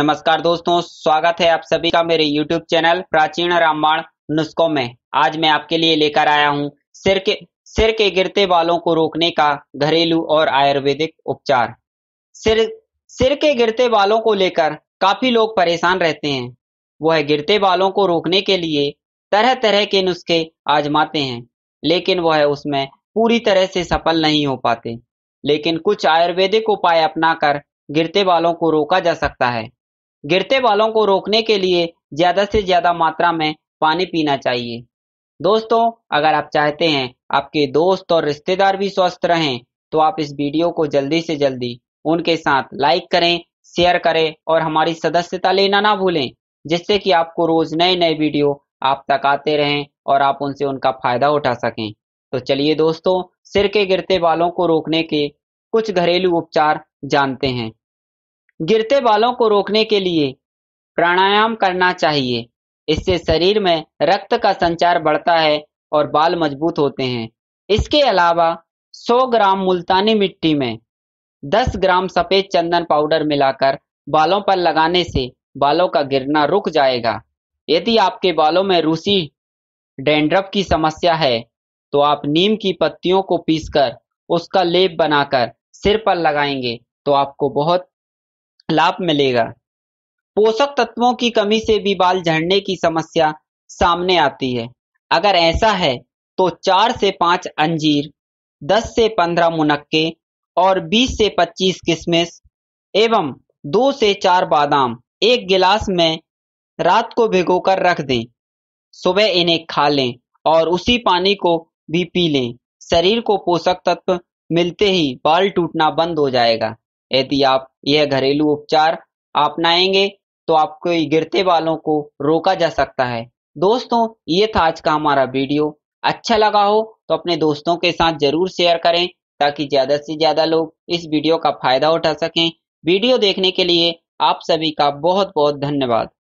नमस्कार दोस्तों स्वागत है आप सभी का मेरे YouTube चैनल प्राचीन रामायण नुस्खों में आज मैं आपके लिए लेकर आया हूँ सिर के सिर के गिरते बालों को रोकने का घरेलू और आयुर्वेदिक उपचार सिर सिर के गिरते बालों को लेकर काफी लोग परेशान रहते हैं वह है गिरते बालों को रोकने के लिए तरह तरह के नुस्खे आजमाते हैं लेकिन वह उसमें पूरी तरह से सफल नहीं हो पाते लेकिन कुछ आयुर्वेदिक उपाय अपनाकर गिरते बालों को रोका जा सकता है गिरते बालों को रोकने के लिए ज़्यादा से ज़्यादा मात्रा में पानी पीना चाहिए दोस्तों अगर आप चाहते हैं आपके दोस्त और रिश्तेदार भी स्वस्थ रहें तो आप इस वीडियो को जल्दी से जल्दी उनके साथ लाइक करें शेयर करें और हमारी सदस्यता लेना ना भूलें जिससे कि आपको रोज नए नए वीडियो आप तक आते रहें और आप उनसे उनका फायदा उठा सकें तो चलिए दोस्तों सिर के गिरते बालों को रोकने के कुछ घरेलू उपचार जानते हैं गिरते बालों को रोकने के लिए प्राणायाम करना चाहिए इससे शरीर में रक्त का संचार बढ़ता है और बाल मजबूत होते हैं इसके अलावा 100 ग्राम मुल्तानी मिट्टी में 10 ग्राम सफेद चंदन पाउडर मिलाकर बालों पर लगाने से बालों का गिरना रुक जाएगा यदि आपके बालों में रूसी डेंड्रप की समस्या है तो आप नीम की पत्तियों को पीसकर उसका लेप बनाकर सिर पर लगाएंगे तो आपको बहुत लाभ मिलेगा पोषक तत्वों की कमी से भी बाल झड़ने की समस्या सामने आती है अगर ऐसा है तो चार से पांच अंजीर दस से पंद्रह मुनक्के और बीस से पच्चीस किशमिश एवं दो से चार बादाम एक गिलास में रात को भिगोकर रख दें सुबह इन्हें खा लें और उसी पानी को भी पी लें शरीर को पोषक तत्व मिलते ही बाल टूटना बंद हो जाएगा यदि आप यह घरेलू उपचार अपनाएंगे तो आपके गिरते बालों को रोका जा सकता है दोस्तों ये था आज का हमारा वीडियो अच्छा लगा हो तो अपने दोस्तों के साथ जरूर शेयर करें ताकि ज्यादा से ज्यादा लोग इस वीडियो का फायदा उठा सकें वीडियो देखने के लिए आप सभी का बहुत बहुत धन्यवाद